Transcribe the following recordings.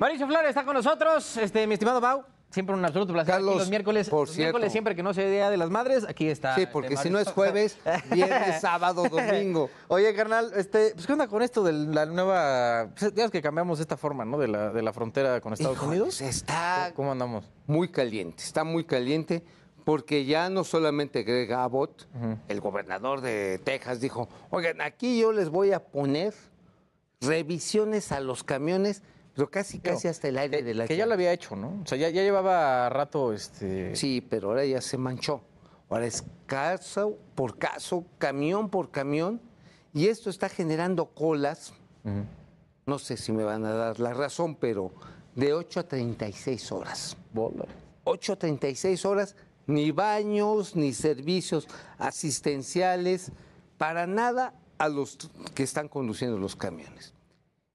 Mauricio Flores está con nosotros, este, mi estimado Bau. Siempre un absoluto placer. los miércoles, por cierto, siempre que no sea Día de las Madres, aquí está. Sí, este, porque si no es jueves, viernes, sábado, domingo. Oye, carnal, este, pues, ¿qué onda con esto de la nueva... digamos pues, que cambiamos esta forma, ¿no? De la, de la frontera con Estados Unidos. Pues, está... ¿Cómo andamos? Muy caliente, está muy caliente, porque ya no solamente Greg Abbott, el gobernador de Texas, dijo, oigan, aquí yo les voy a poner revisiones a los camiones pero casi, casi hasta el aire de la Que ya lo había hecho, ¿no? O sea, ya, llevaba rato este. Sí, pero ahora ya se manchó. Ahora es caso por caso, camión por camión, y esto está generando colas. No sé si me van a dar la razón, pero de 8 a 36 horas. Bola. 8 a 36 horas, ni baños, ni servicios asistenciales, para nada a los que están conduciendo los camiones.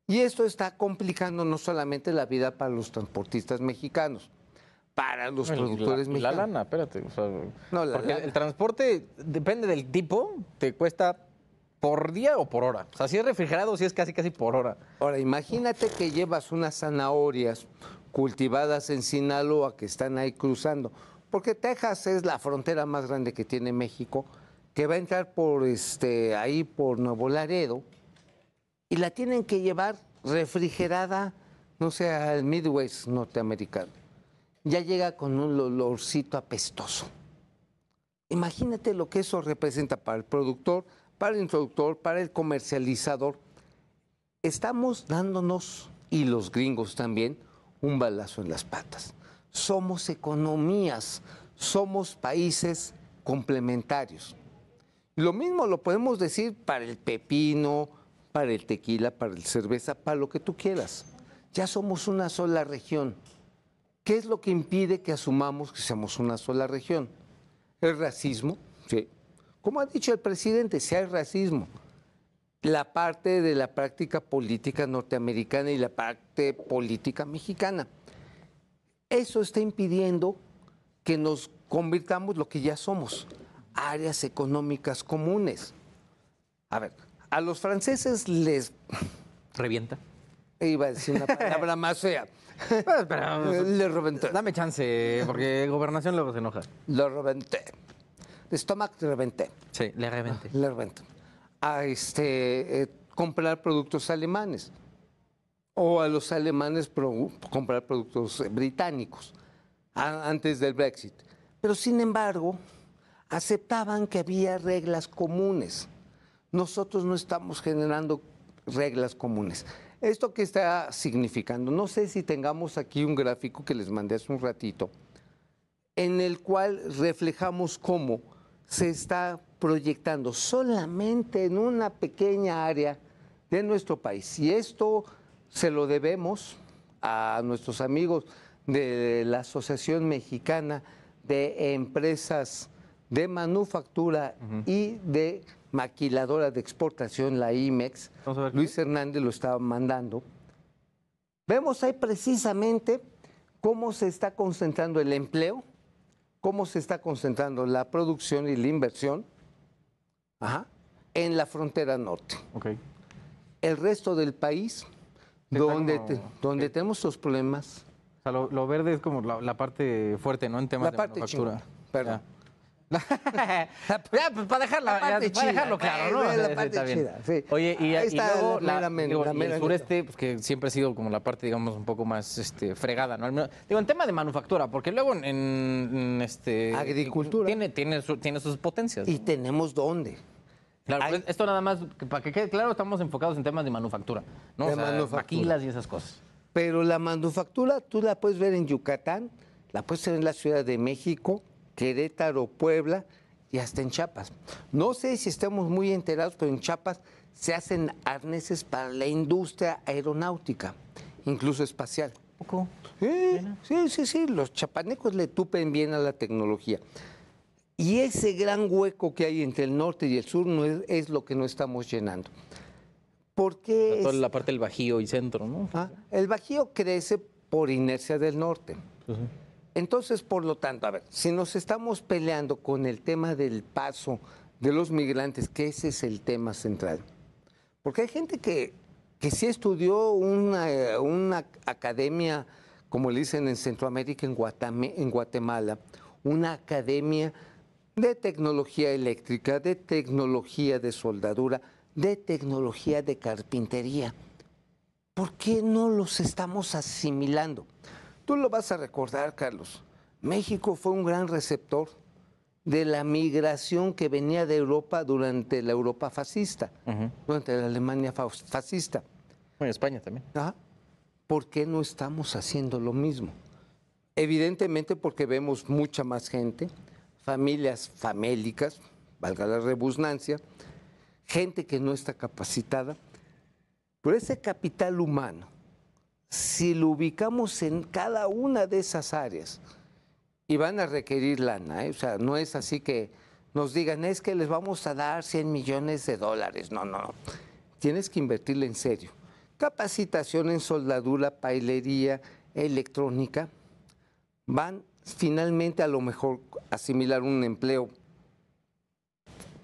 Y esto está complicando no solamente la vida para los transportistas mexicanos, para los productores mexicanos. La lana, espérate. O sea, porque el transporte, depende del tipo, te cuesta por día o por hora. O sea, si es refrigerado, si es casi, casi por hora. Ahora, imagínate que llevas unas zanahorias cultivadas en Sinaloa que están ahí cruzando, porque Texas es la frontera más grande que tiene México, que va a entrar por este ahí por Nuevo Laredo y la tienen que llevar refrigerada, no sé, al Midwest norteamericano. Ya llega con un olorcito apestoso. Imagínate lo que eso representa para el productor, para el introductor, para el comercializador. Estamos dándonos, y los gringos también, un balazo en las patas. Somos economías, somos países complementarios. Lo mismo lo podemos decir para el pepino, para el tequila, para el cerveza, para lo que tú quieras. Ya somos una sola región. ¿Qué es lo que impide que asumamos que seamos una sola región? El racismo, sí. Como ha dicho el presidente, si hay racismo, la parte de la práctica política norteamericana y la parte política mexicana. Eso está impidiendo que nos convirtamos lo que ya somos, áreas económicas comunes. A ver, a los franceses les... ¿Revienta? Iba a decir una palabra más fea. les pues, pues, reventé. Dame chance, porque gobernación luego se enoja. Lo reventé. estómago le reventé. Sí, le reventé. Ah, le reventé. A este, eh, comprar productos alemanes. O a los alemanes comprar productos eh, británicos antes del Brexit. Pero sin embargo, aceptaban que había reglas comunes nosotros no estamos generando reglas comunes. ¿Esto qué está significando? No sé si tengamos aquí un gráfico que les mandé hace un ratito, en el cual reflejamos cómo se está proyectando solamente en una pequeña área de nuestro país. Y esto se lo debemos a nuestros amigos de la Asociación Mexicana de Empresas de manufactura y de maquiladora de exportación, la IMEX. Luis Hernández lo estaba mandando. Vemos ahí precisamente cómo se está concentrando el empleo, cómo se está concentrando la producción y la inversión en la frontera norte. El resto del país, donde, donde tenemos los problemas. lo, verde es como la, parte fuerte, ¿no? En temas de perdón. Pues, pues, para dejarlo, la parte para dejarlo claro, ¿no? La parte Chida, Oye, y, el sureste, que siempre ha sido como la parte, digamos, un poco más este, fregada, ¿no? digo, en tema de manufactura, porque luego en, este agricultura tiene, tiene, sus potencias. Y tenemos dónde. Claro, pues, esto nada más, para que quede claro, estamos enfocados en temas de manufactura, ¿no? maquilas y esas cosas. Pero la manufactura tú la puedes ver en Yucatán, la puedes ver en la Ciudad de México, Querétaro, Puebla y hasta en Chiapas. No sé si estamos muy enterados, pero en Chiapas se hacen arneses para la industria aeronáutica, incluso espacial. Sí, sí, sí, los chapanecos le tupen bien a la tecnología. Y ese gran hueco que hay entre el norte y el sur es, lo que no estamos llenando. ¿Por qué? la parte del Bajío y centro, ¿no? Ah, el Bajío crece por inercia del norte. Entonces, por lo tanto, a ver, si nos estamos peleando con el tema del paso de los migrantes, que ese es el tema central, porque hay gente que, sí estudió una, academia, como le dicen en Centroamérica, en, en Guatemala, una academia de tecnología eléctrica, de tecnología de soldadura, de tecnología de carpintería. ¿Por qué no los estamos asimilando? Tú lo vas a recordar, Carlos. México fue un gran receptor de la migración que venía de Europa durante la Europa fascista, durante la Alemania fascista. Bueno, España también. ¿Por qué no estamos haciendo lo mismo? Evidentemente porque vemos mucha más gente, familias famélicas, valga la rebusnancia, gente que no está capacitada, pero ese capital humano si lo ubicamos en cada una de esas áreas. Y van a requerir lana, ¿eh? o sea, no es así que nos digan, es que les vamos a dar 100 millones de dólares. No, no, no. Tienes que invertirle en serio. Capacitación en soldadura, pailería, electrónica. Van finalmente a lo mejor asimilar un empleo.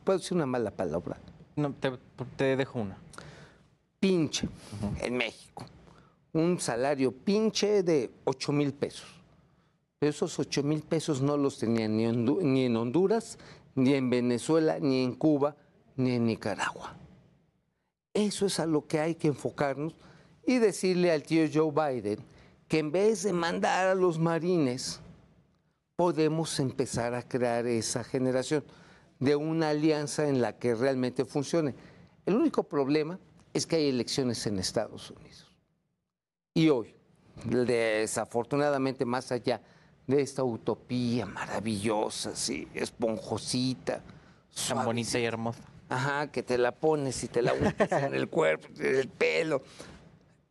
Puede ser una mala palabra. te, dejo una. Pinche en México un salario pinche de 8 mil pesos. esos 8 mil pesos no los tenían ni en Honduras, ni en Venezuela, ni en Cuba, ni en Nicaragua. Eso es a lo que hay que enfocarnos y decirle al tío Joe Biden que en vez de mandar a los marines, podemos empezar a crear esa generación de una alianza en la que realmente funcione. El único problema es que hay elecciones en Estados Unidos y hoy, desafortunadamente más allá de esta utopía maravillosa, sí, esponjosita, bonita y hermosa. Ajá, que te la pones y te la untas en el cuerpo, en el pelo.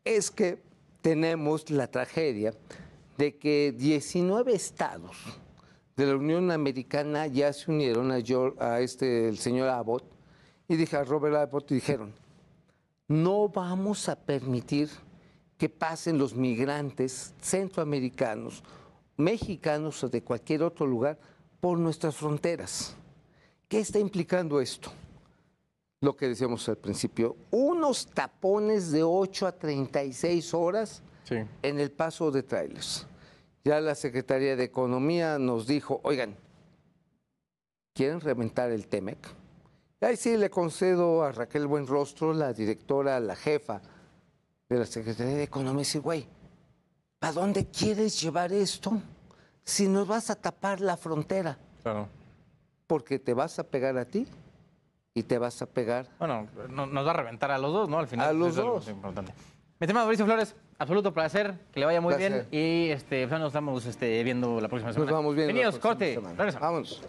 Es que tenemos la tragedia de que 19 estados de la Unión Americana ya se unieron a, a este, el señor Abbott y dije a Robert Abbott dijeron, no vamos a permitir que pasen los migrantes centroamericanos, mexicanos o de cualquier otro lugar por nuestras fronteras. ¿Qué está implicando esto? Lo que decíamos al principio, unos tapones de 8 a 36 horas en el paso de trailers. Ya la Secretaría de Economía nos dijo, oigan, ¿quieren reventar el TEMEC? Ahí sí le concedo a Raquel Buenrostro, la directora, la jefa de la Secretaría de Economía, dice, güey, ¿para dónde quieres llevar esto si nos vas a tapar la frontera? Claro. Porque te vas a pegar a ti y te vas a pegar. Bueno, nos va a reventar a los dos, ¿no? Al final. A los dos. Es importante. Me Mauricio Flores, absoluto placer, que le vaya muy bien y este, pues, nos estamos este, viendo la próxima semana. Nos vamos bien. Bienvenidos, corte. Vamos.